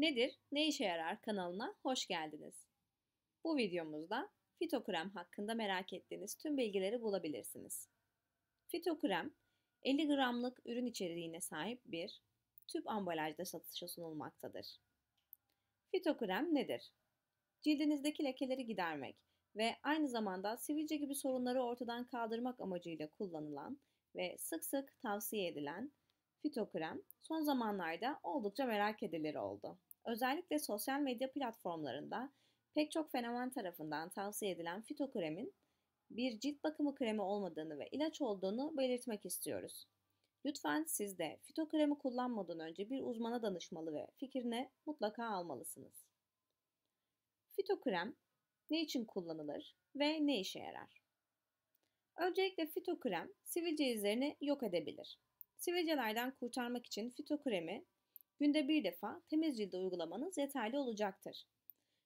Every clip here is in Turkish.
Nedir, ne işe yarar kanalına hoş geldiniz. Bu videomuzda fitokrem hakkında merak ettiğiniz tüm bilgileri bulabilirsiniz. Fitokrem, 50 gramlık ürün içeriğine sahip bir tüp ambalajda satışa sunulmaktadır. Fitokrem nedir? Cildinizdeki lekeleri gidermek ve aynı zamanda sivilce gibi sorunları ortadan kaldırmak amacıyla kullanılan ve sık sık tavsiye edilen fitokrem son zamanlarda oldukça merak edilir oldu. Özellikle sosyal medya platformlarında pek çok fenomen tarafından tavsiye edilen fitokremin bir cilt bakımı kremi olmadığını ve ilaç olduğunu belirtmek istiyoruz. Lütfen siz de fitokremi kullanmadan önce bir uzmana danışmalı ve fikrini mutlaka almalısınız. Fitokrem ne için kullanılır ve ne işe yarar? Öncelikle fitokrem sivilce izlerini yok edebilir. Sivilcelerden kurtarmak için fitokremi günde bir defa temiz cilde uygulamanız yeterli olacaktır.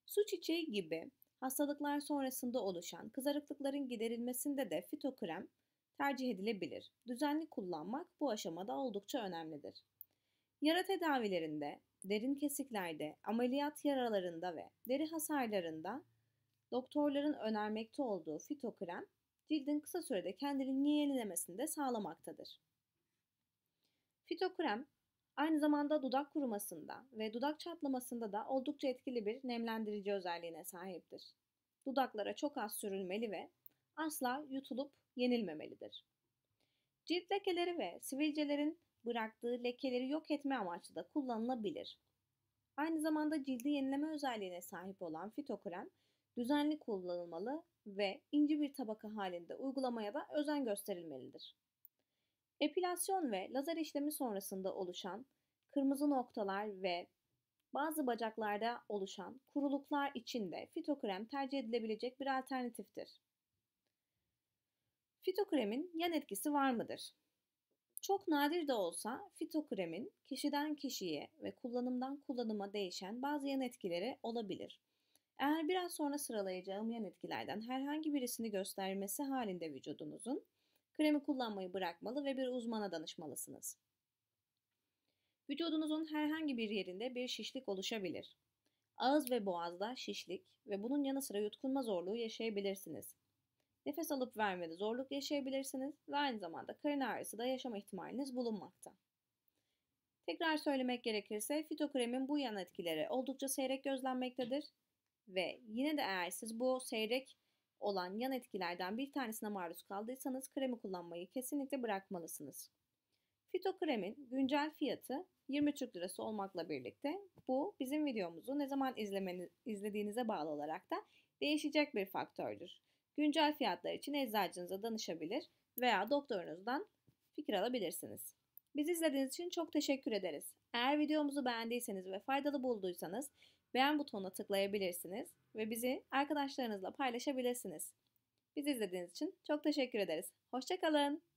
Su çiçeği gibi hastalıklar sonrasında oluşan kızarıklıkların giderilmesinde de fitokrem tercih edilebilir. Düzenli kullanmak bu aşamada oldukça önemlidir. Yara tedavilerinde, derin kesiklerde, ameliyat yaralarında ve deri hasarlarında doktorların önermekte olduğu fitokrem cildin kısa sürede kendini yenilemesini de sağlamaktadır. Fitokrem Aynı zamanda dudak kurumasında ve dudak çatlamasında da oldukça etkili bir nemlendirici özelliğine sahiptir. Dudaklara çok az sürülmeli ve asla yutulup yenilmemelidir. Cilt lekeleri ve sivilcelerin bıraktığı lekeleri yok etme amaçlı da kullanılabilir. Aynı zamanda cildi yenileme özelliğine sahip olan fitokrem düzenli kullanılmalı ve ince bir tabaka halinde uygulamaya da özen gösterilmelidir. Epilasyon ve lazer işlemi sonrasında oluşan kırmızı noktalar ve bazı bacaklarda oluşan kuruluklar için de fitokrem tercih edilebilecek bir alternatiftir. Fitokremin yan etkisi var mıdır? Çok nadir de olsa fitokremin kişiden kişiye ve kullanımdan kullanıma değişen bazı yan etkileri olabilir. Eğer biraz sonra sıralayacağım yan etkilerden herhangi birisini göstermesi halinde vücudunuzun Kremi kullanmayı bırakmalı ve bir uzmana danışmalısınız. Vücudunuzun herhangi bir yerinde bir şişlik oluşabilir. Ağız ve boğazda şişlik ve bunun yanı sıra yutkunma zorluğu yaşayabilirsiniz. Nefes alıp vermede zorluk yaşayabilirsiniz ve aynı zamanda karın ağrısı da yaşama ihtimaliniz bulunmakta. Tekrar söylemek gerekirse fitokremin bu yan etkileri oldukça seyrek gözlenmektedir ve yine de eğer siz bu seyrek olan yan etkilerden bir tanesine maruz kaldıysanız kremi kullanmayı kesinlikle bırakmalısınız. Fitokrem'in güncel fiyatı 20 Türk Lirası olmakla birlikte bu bizim videomuzu ne zaman izlemeniz, izlediğinize bağlı olarak da değişecek bir faktördür. Güncel fiyatlar için eczacınıza danışabilir veya doktorunuzdan fikir alabilirsiniz. Bizi izlediğiniz için çok teşekkür ederiz. Eğer videomuzu beğendiyseniz ve faydalı bulduysanız beğen butonuna tıklayabilirsiniz ve bizi arkadaşlarınızla paylaşabilirsiniz. Bizi izlediğiniz için çok teşekkür ederiz. Hoşçakalın.